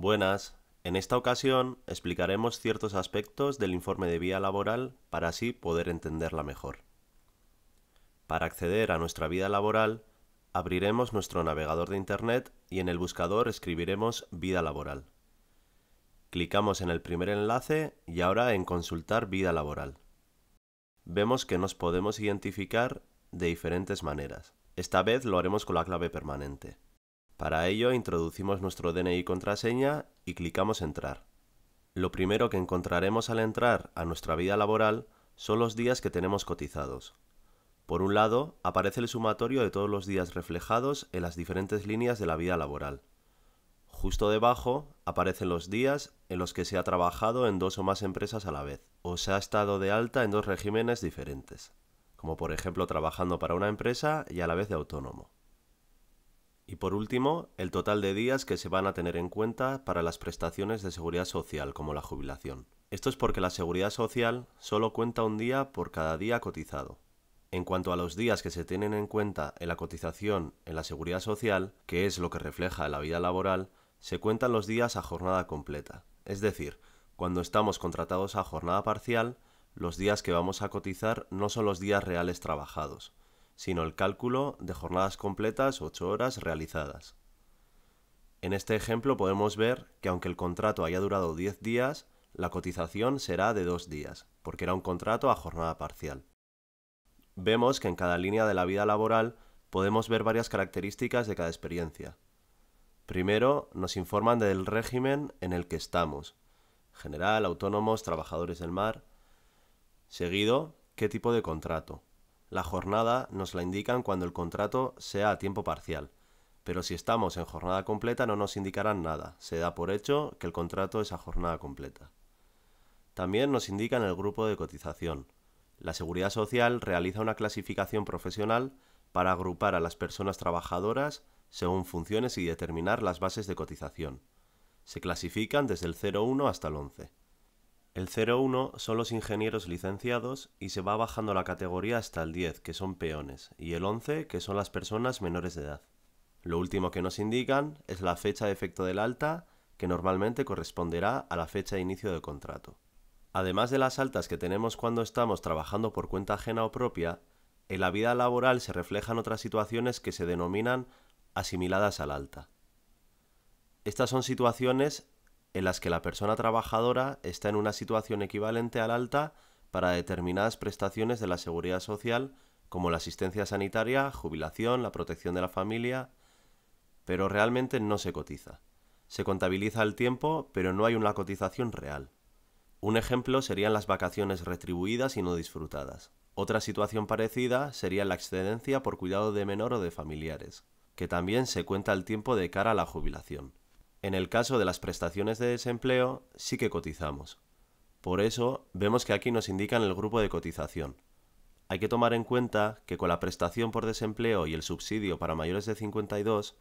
Buenas. En esta ocasión explicaremos ciertos aspectos del informe de vía laboral para así poder entenderla mejor. Para acceder a nuestra vida laboral, abriremos nuestro navegador de Internet y en el buscador escribiremos vida laboral. Clicamos en el primer enlace y ahora en consultar vida laboral. Vemos que nos podemos identificar de diferentes maneras. Esta vez lo haremos con la clave permanente. Para ello introducimos nuestro DNI contraseña y clicamos Entrar. Lo primero que encontraremos al entrar a nuestra vida laboral son los días que tenemos cotizados. Por un lado, aparece el sumatorio de todos los días reflejados en las diferentes líneas de la vida laboral. Justo debajo aparecen los días en los que se ha trabajado en dos o más empresas a la vez, o se ha estado de alta en dos regímenes diferentes, como por ejemplo trabajando para una empresa y a la vez de autónomo por último, el total de días que se van a tener en cuenta para las prestaciones de seguridad social, como la jubilación. Esto es porque la seguridad social solo cuenta un día por cada día cotizado. En cuanto a los días que se tienen en cuenta en la cotización en la seguridad social, que es lo que refleja la vida laboral, se cuentan los días a jornada completa. Es decir, cuando estamos contratados a jornada parcial, los días que vamos a cotizar no son los días reales trabajados, sino el cálculo de jornadas completas 8 horas realizadas. En este ejemplo podemos ver que aunque el contrato haya durado 10 días, la cotización será de 2 días, porque era un contrato a jornada parcial. Vemos que en cada línea de la vida laboral podemos ver varias características de cada experiencia. Primero, nos informan del régimen en el que estamos. General, autónomos, trabajadores del mar. Seguido, qué tipo de contrato. La jornada nos la indican cuando el contrato sea a tiempo parcial, pero si estamos en jornada completa no nos indicarán nada, se da por hecho que el contrato es a jornada completa. También nos indican el grupo de cotización. La Seguridad Social realiza una clasificación profesional para agrupar a las personas trabajadoras según funciones y determinar las bases de cotización. Se clasifican desde el 01 hasta el 11. El 01 son los ingenieros licenciados y se va bajando la categoría hasta el 10, que son peones, y el 11, que son las personas menores de edad. Lo último que nos indican es la fecha de efecto del alta, que normalmente corresponderá a la fecha de inicio del contrato. Además de las altas que tenemos cuando estamos trabajando por cuenta ajena o propia, en la vida laboral se reflejan otras situaciones que se denominan asimiladas al alta. Estas son situaciones en las que la persona trabajadora está en una situación equivalente al alta para determinadas prestaciones de la seguridad social, como la asistencia sanitaria, jubilación, la protección de la familia, pero realmente no se cotiza. Se contabiliza el tiempo, pero no hay una cotización real. Un ejemplo serían las vacaciones retribuidas y no disfrutadas. Otra situación parecida sería la excedencia por cuidado de menor o de familiares, que también se cuenta el tiempo de cara a la jubilación. En el caso de las prestaciones de desempleo sí que cotizamos. Por eso vemos que aquí nos indican el grupo de cotización. Hay que tomar en cuenta que con la prestación por desempleo y el subsidio para mayores de 52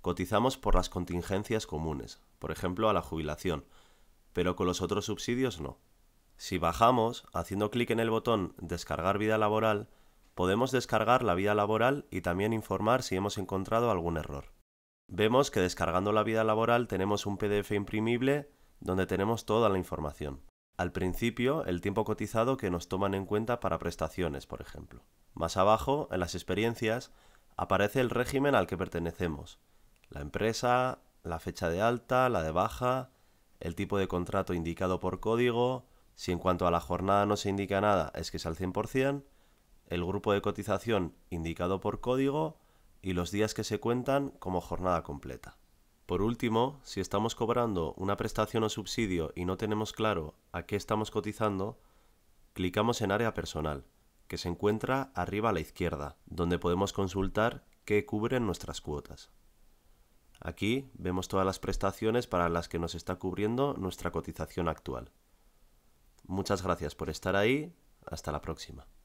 cotizamos por las contingencias comunes, por ejemplo a la jubilación, pero con los otros subsidios no. Si bajamos, haciendo clic en el botón Descargar vida laboral, podemos descargar la vida laboral y también informar si hemos encontrado algún error vemos que descargando la vida laboral tenemos un PDF imprimible donde tenemos toda la información. Al principio, el tiempo cotizado que nos toman en cuenta para prestaciones, por ejemplo. Más abajo, en las experiencias, aparece el régimen al que pertenecemos. La empresa, la fecha de alta, la de baja, el tipo de contrato indicado por código, si en cuanto a la jornada no se indica nada es que es al 100%, el grupo de cotización indicado por código y los días que se cuentan como jornada completa. Por último, si estamos cobrando una prestación o subsidio y no tenemos claro a qué estamos cotizando, clicamos en Área Personal, que se encuentra arriba a la izquierda, donde podemos consultar qué cubren nuestras cuotas. Aquí vemos todas las prestaciones para las que nos está cubriendo nuestra cotización actual. Muchas gracias por estar ahí. Hasta la próxima.